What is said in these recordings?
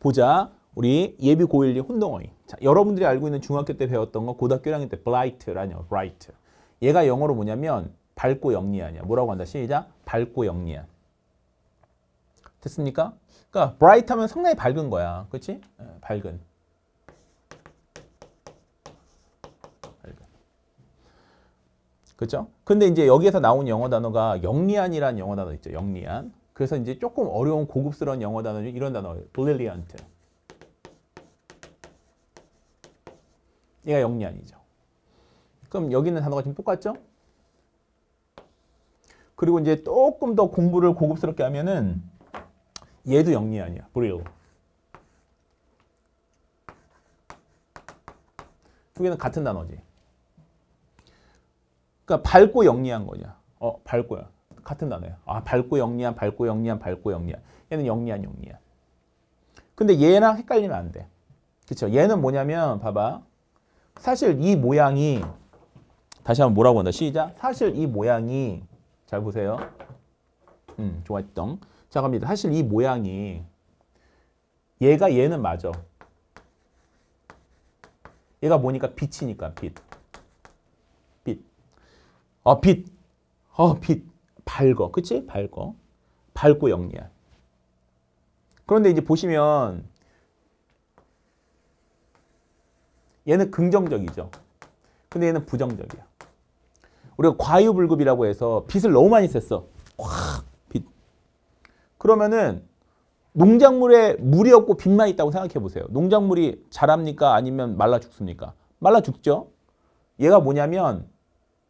보자. 우리 예비 고일리 혼동어이 자, 여러분들이 알고 있는 중학교 때 배웠던 거 고등학교 1학년 때 bright라는 영어, bright. 얘가 영어로 뭐냐면 밝고 영리하냐. 뭐라고 한다. 시작. 밝고 영리한. 됐습니까? 그러니까 bright 하면 상당히 밝은 거야. 그렇지? 예, 밝은. 그렇죠? 근데 이제 여기에서 나온 영어 단어가 영리한이라는 영어 단어 있죠. 영리한. 그래서 이제 조금 어려운 고급스러운 영어 단어 중 이런 단어, brilliant. 얘가 영리 아니죠. 그럼 여기 있는 단어가 지금 똑같죠? 그리고 이제 조금 더 공부를 고급스럽게 하면은 얘도 영리 아니야. 브릴. 두 개는 같은 단어지. 그러니까 밝고 영리한 거냐. 어, 밝고야. 같은 단어예요. 아, 밝고 영리한, 밝고 영리한, 밝고 영리한. 얘는 영리한, 영리한. 근데 얘랑 헷갈리면 안 돼. 그쵸? 얘는 뭐냐면 봐봐. 사실 이 모양이 다시 한번 뭐라고 한다. 시작. 사실 이 모양이 잘 보세요. 음, 좋았던. 자, 갑니다. 사실 이 모양이 얘가 얘는 맞아. 얘가 뭐니까 빛이니까 빛. 빛. 어, 빛. 어, 빛. 밝어. 그치? 밝어. 밝고 영리한. 그런데 이제 보시면 얘는 긍정적이죠. 근데 얘는 부정적이야. 우리가 과유불급이라고 해서 빛을 너무 많이 쐈어. 확 빛. 그러면은 농작물에 물이 없고 빛만 있다고 생각해 보세요. 농작물이 자랍니까? 아니면 말라 죽습니까? 말라 죽죠? 얘가 뭐냐면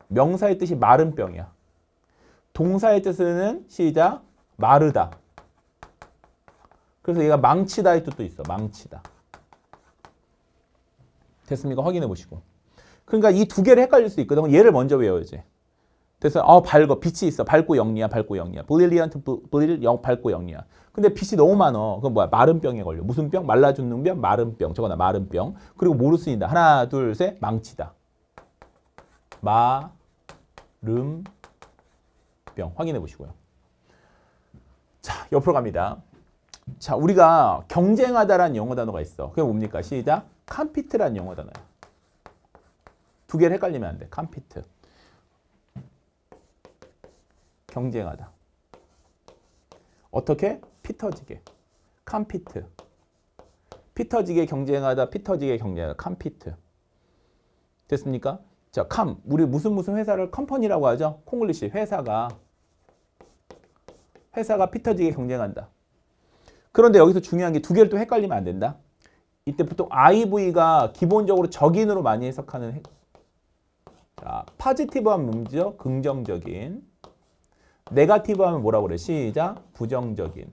명사의 뜻이 마른 병이야. 동사의 뜻은 시작 마르다. 그래서 얘가 망치다의 뜻도 있어. 망치다. 됐습니까? 확인해 보시고. 그러니까 이 두 개를 헷갈릴 수 있거든. 얘를 먼저 외워야지. 그래서 어 밝어 빛이 있어 밝고 영리야 밝고 영리야 블릴리언트 블릴 영 밝고 영리야 근데 빛이 너무 많어 그건 뭐야 마른병에 걸려 무슨 병 말라 죽는 병 마른병 저거나 마른병 그리고 모르 쓰인다 하나 둘셋 망치다 마름 합병 확인해 보시고요. 자, 옆으로 갑니다. 자, 우리가 경쟁하다라는 영어 단어가 있어. 그게 뭡니까? 시작. 컴피트라는 영어 단어야. 두 개를 헷갈리면 안 돼. 컴피트. 경쟁하다. 어떻게? 피터지게. 컴피트. 피터지게 경쟁하다. 피터지게 경쟁하다. 컴피트. 됐습니까? 자, 컴. 우리 무슨 무슨 회사를 컴퍼니라고 하죠? 콩글리시 회사가 회사가 피터지게 경쟁한다. 그런데 여기서 중요한 게 두 개를 또 헷갈리면 안 된다. 이때 보통 IV가 기본적으로 적인으로 많이 해석하는 해... 자, 파지티브한 문제죠. 긍정적인. 네가티브하면 뭐라고 그래? 시작. 부정적인.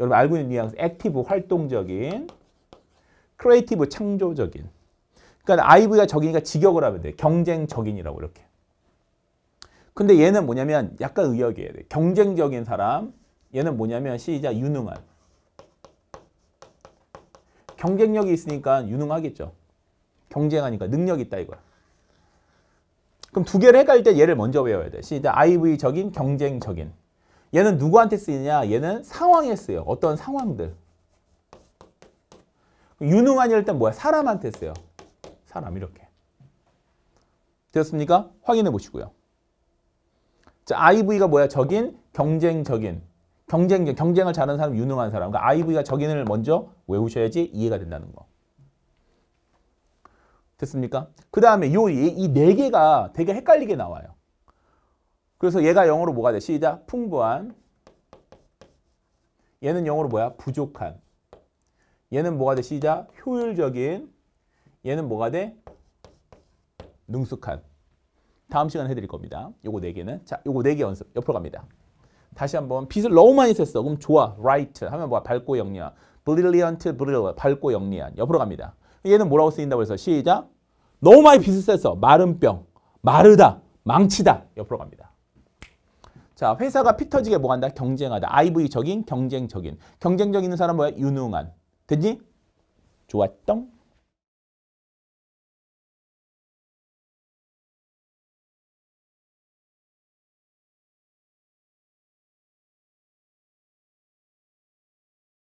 여러분 알고 있는 뉘앙스. 액티브, 활동적인. 크리에이티브, 창조적인. 그러니까 IV가 적이니까 직역을 하면 돼. 경쟁적인이라고 이렇게. 근데 얘는 뭐냐면 약간 의역이에요. 네, 경쟁적인 사람. 얘는 뭐냐면 시작 유능한. 경쟁력이 있으니까 유능하겠죠. 경쟁하니까 능력 있다 이거야. 그럼 두 개를 헷갈릴 때 얘를 먼저 외워야 돼. 시작 IV적인 경쟁적인. 얘는 누구한테 쓰이냐? 얘는 상황에 쓰여. 어떤 상황들. 유능한 일단 뭐야? 사람한테 쓰여. 사람 이렇게. 되었습니까? 확인해 보시고요. 자, IV가 뭐야? 적인, 경쟁, 적인. 경쟁, 경쟁을 잘하는 사람, 유능한 사람. 그러니까 IV가 적인을 먼저 외우셔야지 이해가 된다는 거. 됐습니까? 그 다음에 이 네 개가 되게 헷갈리게 나와요. 그래서 얘가 영어로 뭐가 돼? 시작. 풍부한. 얘는 영어로 뭐야? 부족한. 얘는 뭐가 돼? 시작. 효율적인. 얘는 뭐가 돼? 능숙한. 다음 시간에 해드릴 겁니다. 요거 4개는. 자, 요거 4개 연습. 옆으로 갑니다. 다시 한번 빛을 너무 많이 쐈어. 그럼 좋아. Right 하면 뭐야? 밝고 영리한. Brilliant, brilliant. 밝고 영리한. 옆으로 갑니다. 얘는 뭐라고 쓰인다고 해서 시작. 너무 많이 빛을 쐈어. 마른 뿅. 마르다. 망치다. 옆으로 갑니다. 자, 회사가 피터지게 뭐 한다? 경쟁하다. IV적인, 경쟁적인. 경쟁적 있 사람 뭐야? 유능한. 됐니? 좋았던